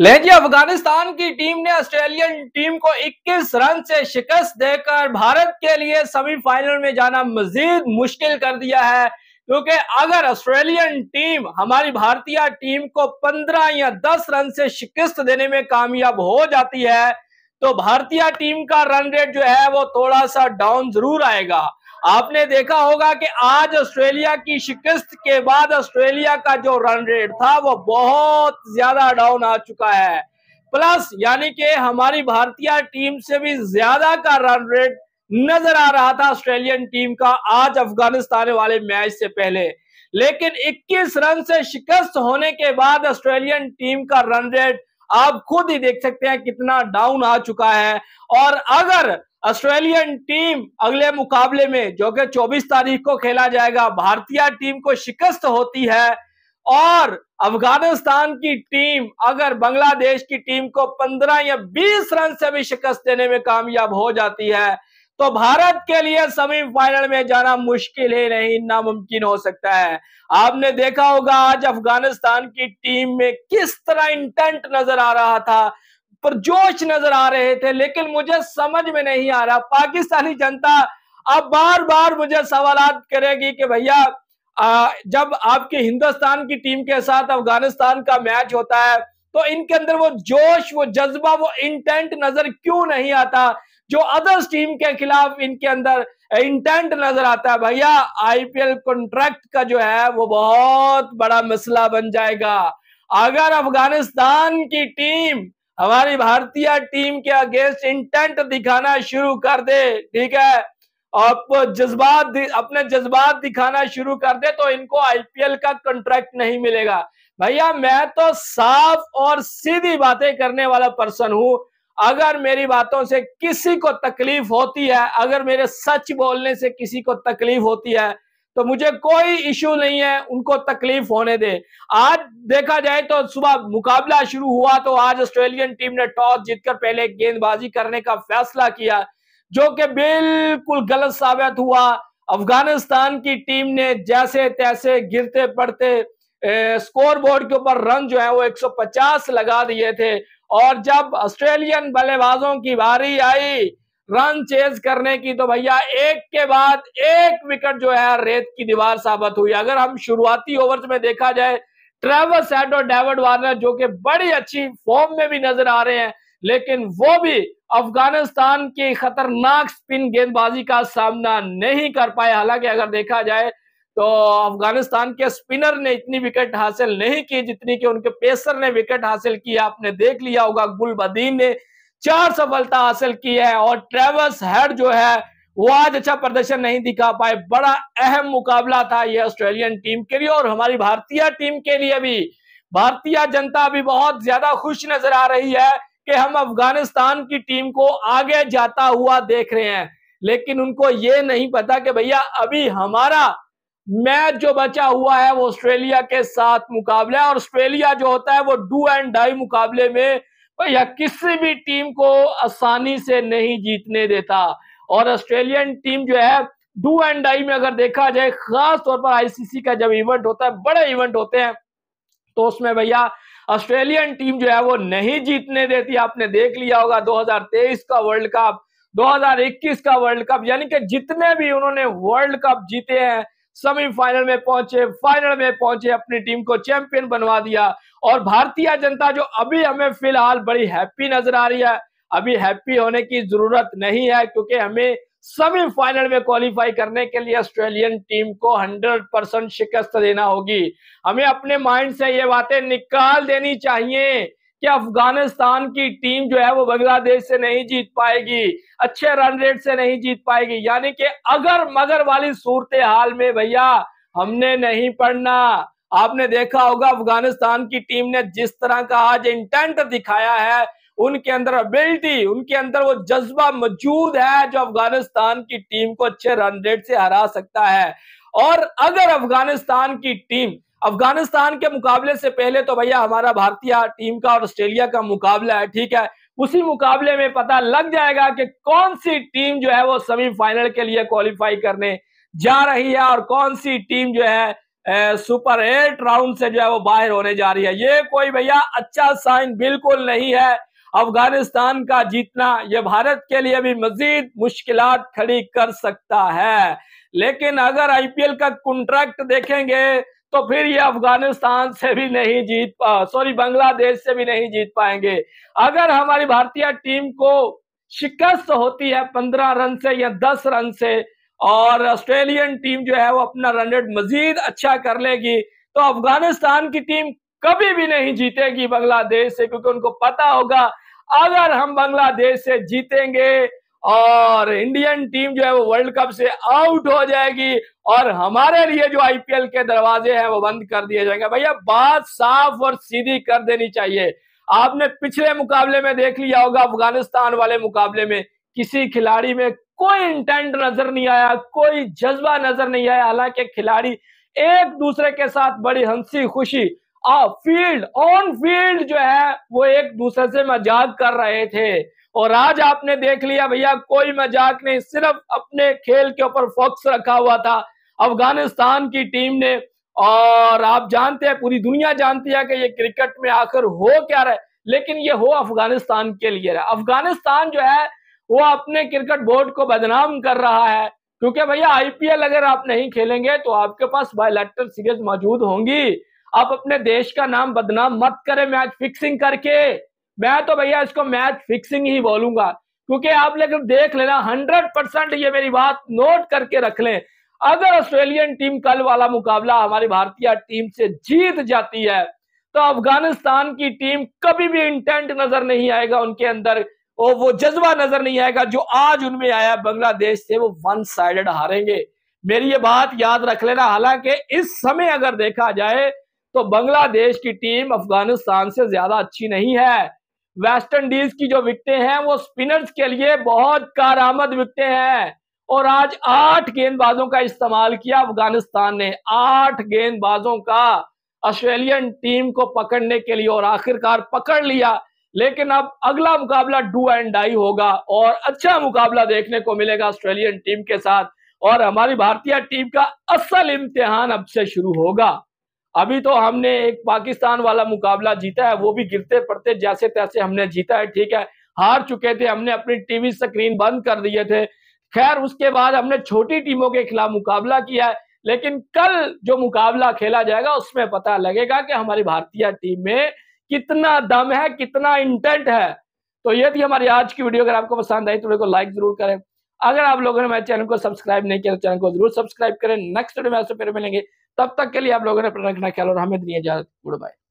लेकिन अफगानिस्तान की टीम ने ऑस्ट्रेलियन टीम को 21 रन से शिकस्त देकर भारत के लिए सेमीफाइनल में जाना मजीद मुश्किल कर दिया है क्योंकि अगर ऑस्ट्रेलियन टीम हमारी भारतीय टीम को 15 या 10 रन से शिकस्त देने में कामयाब हो जाती है तो भारतीय टीम का रन रेट जो है वो थोड़ा सा डाउन जरूर आएगा आपने देखा होगा कि आज ऑस्ट्रेलिया की शिकस्त के बाद ऑस्ट्रेलिया का जो रन रेट था वो बहुत ज्यादा डाउन आ चुका है प्लस यानी कि हमारी भारतीय टीम से भी ज्यादा का रन रेट नजर आ रहा था ऑस्ट्रेलियन टीम का आज अफगानिस्तान वाले मैच से पहले लेकिन 21 रन से शिकस्त होने के बाद ऑस्ट्रेलियन टीम का रन रेट आप खुद ही देख सकते हैं कितना डाउन आ चुका है और अगर ऑस्ट्रेलियन टीम अगले मुकाबले में जो कि 24 तारीख को खेला जाएगा भारतीय टीम को शिकस्त होती है और अफगानिस्तान की टीम अगर बांग्लादेश की टीम को 15 या 20 रन से भी शिकस्त देने में कामयाब हो जाती है तो भारत के लिए सेमीफाइनल में जाना मुश्किल ही नहीं नामुमकिन हो सकता है आपने देखा होगा आज अफगानिस्तान की टीम में किस तरह इंटेंट नजर आ रहा था पुरजोश नजर आ रहे थे लेकिन मुझे समझ में नहीं आ रहा पाकिस्तानी जनता अब बार बार मुझे सवाल करेगी कि भैया जब आपके हिंदुस्तान की टीम के साथ अफगानिस्तान का मैच होता है तो इनके अंदर वो जोश वो जज्बा वो इंटेंट नजर क्यों नहीं आता जो अदर्स टीम के खिलाफ इनके अंदर इंटेंट नजर आता है भैया आईपीएल कॉन्ट्रैक्ट का जो है वो बहुत बड़ा मसला बन जाएगा अगर अफगानिस्तान की टीम हमारी भारतीय टीम के अगेंस्ट इंटेंट दिखाना शुरू कर दे ठीक है और जज्बात अपने जज्बात दिखाना शुरू कर दे तो इनको आईपीएल का कॉन्ट्रैक्ट नहीं मिलेगा भैया मैं तो साफ और सीधी बातें करने वाला पर्सन हूं अगर मेरी बातों से किसी को तकलीफ होती है अगर मेरे सच बोलने से किसी को तकलीफ होती है तो मुझे कोई इशू नहीं है उनको तकलीफ होने दे आज देखा जाए तो सुबह मुकाबला शुरू हुआ तो आज ऑस्ट्रेलियन टीम ने टॉस जीतकर पहले गेंदबाजी करने का फैसला किया जो कि बिल्कुल गलत साबित हुआ अफगानिस्तान की टीम ने जैसे तैसे गिरते पड़ते स्कोर बोर्ड के ऊपर रन जो है वो 150 लगा दिए थे और जब ऑस्ट्रेलियन बल्लेबाजों की बारी आई रन चेज करने की तो भैया एक के बाद एक विकेट जो है रेत की दीवार साबित हुई अगर हम शुरुआती ओवर्स में देखा जाए ट्रेवल सेट और डेविड वार्नर जो कि बड़ी अच्छी फॉर्म में भी नजर आ रहे हैं लेकिन वो भी अफगानिस्तान की खतरनाक स्पिन गेंदबाजी का सामना नहीं कर पाए हालांकि अगर देखा जाए तो अफगानिस्तान के स्पिनर ने इतनी विकेट हासिल नहीं की जितनी कि उनके पेसर ने विकेट हासिल किया आपने देख लिया होगा गुलबदीन ने चार सफलता हासिल की है और ट्रेवस हेड जो है वो आज अच्छा प्रदर्शन नहीं दिखा पाए बड़ा अहम मुकाबला था ये ऑस्ट्रेलियन टीम के लिए और हमारी भारतीय टीम के लिए भी भारतीय जनता भी बहुत ज्यादा खुश नजर आ रही है कि हम अफगानिस्तान की टीम को आगे जाता हुआ देख रहे हैं लेकिन उनको ये नहीं पता कि भैया अभी हमारा मैच जो बचा हुआ है वो ऑस्ट्रेलिया के साथ मुकाबला है और ऑस्ट्रेलिया जो होता है वो डू एंड डाई मुकाबले में या किसी भी टीम को आसानी से नहीं जीतने देता और ऑस्ट्रेलियन टीम जो है डू एंड डाई में अगर देखा जाए खास तौर पर आईसीसी का जब इवेंट होता है बड़े इवेंट होते हैं तो उसमें भैया ऑस्ट्रेलियन टीम जो है वो नहीं जीतने देती आपने देख लिया होगा 2023 का वर्ल्ड कप 2021 का वर्ल्ड कप यानी कि जितने भी उन्होंने वर्ल्ड कप जीते हैं सेमीफाइनल में पहुंचे फाइनल में पहुंचे अपनी टीम को चैंपियन बनवा दिया और भारतीय जनता जो अभी हमें फिलहाल बड़ी हैप्पी नजर आ रही है अभी हैप्पी होने की जरूरत नहीं है क्योंकि हमें सेमीफाइनल में क्वालिफाई करने के लिए ऑस्ट्रेलियन टीम को 100 परसेंट शिकस्त देना होगी हमें अपने माइंड से ये बातें निकाल देनी चाहिए कि अफगानिस्तान की टीम जो है वो बांग्लादेश से नहीं जीत पाएगी अच्छे रन रेट से नहीं जीत पाएगी यानी कि अगर मगर वाली सूरत हाल में भैया हमने नहीं पढ़ना आपने देखा होगा अफगानिस्तान की टीम ने जिस तरह का आज इंटेंट दिखाया है उनके अंदर अबिलिटी उनके अंदर वो जज्बा मौजूद है जो अफगानिस्तान की टीम को अच्छे रन रेट से हरा सकता है और अगर अफगानिस्तान की टीम अफगानिस्तान के मुकाबले से पहले तो भैया हमारा भारतीय टीम का और ऑस्ट्रेलिया का मुकाबला है ठीक है उसी मुकाबले में पता लग जाएगा कि कौन सी टीम जो है वो सेमीफाइनल के लिए क्वालिफाई करने जा रही है और कौन सी टीम जो है ए, सुपर एट राउंड से जो है वो बाहर होने जा रही है ये कोई भैया अच्छा साइन बिल्कुल नहीं है अफगानिस्तान का जीतना यह भारत के लिए भी मजीद मुश्किल खड़ी कर सकता है लेकिन अगर आईपीएल का कॉन्ट्रैक्ट देखेंगे तो फिर ये अफगानिस्तान से भी नहीं जीत सॉरी बांग्लादेश से भी नहीं जीत पाएंगे अगर हमारी भारतीय टीम को शिकस्त होती है पंद्रह रन से या दस रन से और ऑस्ट्रेलियन टीम जो है वो अपना रन रेट मजीद अच्छा कर लेगी तो अफगानिस्तान की टीम कभी भी नहीं जीतेगी बांग्लादेश से क्योंकि उनको पता होगा अगर हम बांग्लादेश से जीतेंगे और इंडियन टीम जो है वो वर्ल्ड कप से आउट हो जाएगी और हमारे लिए जो आईपीएल के दरवाजे हैं वो बंद कर दिए जाएंगे भैया बात साफ और सीधी कर देनी चाहिए आपने पिछले मुकाबले में देख लिया होगा अफगानिस्तान वाले मुकाबले में किसी खिलाड़ी में कोई इंटेंट नजर नहीं आया कोई जज्बा नजर नहीं आया हालांकि खिलाड़ी एक दूसरे के साथ बड़ी हंसी खुशी फील्ड ऑन फील्ड जो है वो एक दूसरे से मजाक कर रहे थे और आज आपने देख लिया भैया कोई मजाक नहीं सिर्फ अपने खेल के ऊपर फोकस रखा हुआ था अफगानिस्तान की टीम ने और आप जानते हैं पूरी दुनिया जानती है कि ये क्रिकेट में आखिर हो क्या रहा है लेकिन ये हो अफगानिस्तान के लिए रहा अफगानिस्तान जो है वो अपने क्रिकेट बोर्ड को बदनाम कर रहा है क्योंकि भैया आईपीएल अगर आप नहीं खेलेंगे तो आपके पास बायोलेक्टर सीरीज मौजूद होंगी आप अपने देश का नाम बदनाम मत करें मैच फिक्सिंग करके मैं तो भैया इसको मैच फिक्सिंग ही बोलूंगा क्योंकि आप लेकिन देख लेना हंड्रेड परसेंट ये मेरी बात नोट करके रख लें अगर ऑस्ट्रेलियन टीम कल वाला मुकाबला हमारी भारतीय टीम से जीत जाती है तो अफगानिस्तान की टीम कभी भी इंटेंट नजर नहीं आएगा उनके अंदर और वो जज्बा नजर नहीं आएगा जो आज उनमें आया बांग्लादेश से वो वन साइडेड हारेंगे मेरी ये बात याद रख लेना हालांकि इस समय अगर देखा जाए तो बांग्लादेश की टीम अफगानिस्तान से ज्यादा अच्छी नहीं है वेस्ट इंडीज की जो विकटें हैं वो स्पिनर्स के लिए बहुत कारामद विकटें हैं और आज आठ गेंदबाजों का इस्तेमाल किया अफगानिस्तान ने आठ गेंदबाजों का ऑस्ट्रेलियन टीम को पकड़ने के लिए और आखिरकार पकड़ लिया लेकिन अब अगला मुकाबला डू एंड डाई होगा और अच्छा मुकाबला देखने को मिलेगा ऑस्ट्रेलियन टीम के साथ और हमारी भारतीय टीम का असल इम्तिहान अब से शुरू होगा अभी तो हमने एक पाकिस्तान वाला मुकाबला जीता है वो भी गिरते पड़ते जैसे तैसे हमने जीता है ठीक है हार चुके थे हमने अपनी टीवी स्क्रीन बंद कर दिए थे खैर उसके बाद हमने छोटी टीमों के खिलाफ मुकाबला किया है लेकिन कल जो मुकाबला खेला जाएगा उसमें पता लगेगा कि हमारी भारतीय टीम में कितना दम है कितना इंटेंट है तो ये थी हमारी आज की वीडियो अगर आपको पसंद आई तो वीडियो को लाइक जरूर करें अगर आप लोगों ने मेरे चैनल को सब्सक्राइब नहीं किया तो चैनल को जरूर सब्सक्राइब करें नेक्स्ट वीडियो में आपसे फिर मिलेंगे तब तक के लिए आप लोगों ने अपना रखना ख्याल और हमें दिए इजाजत गुड बाय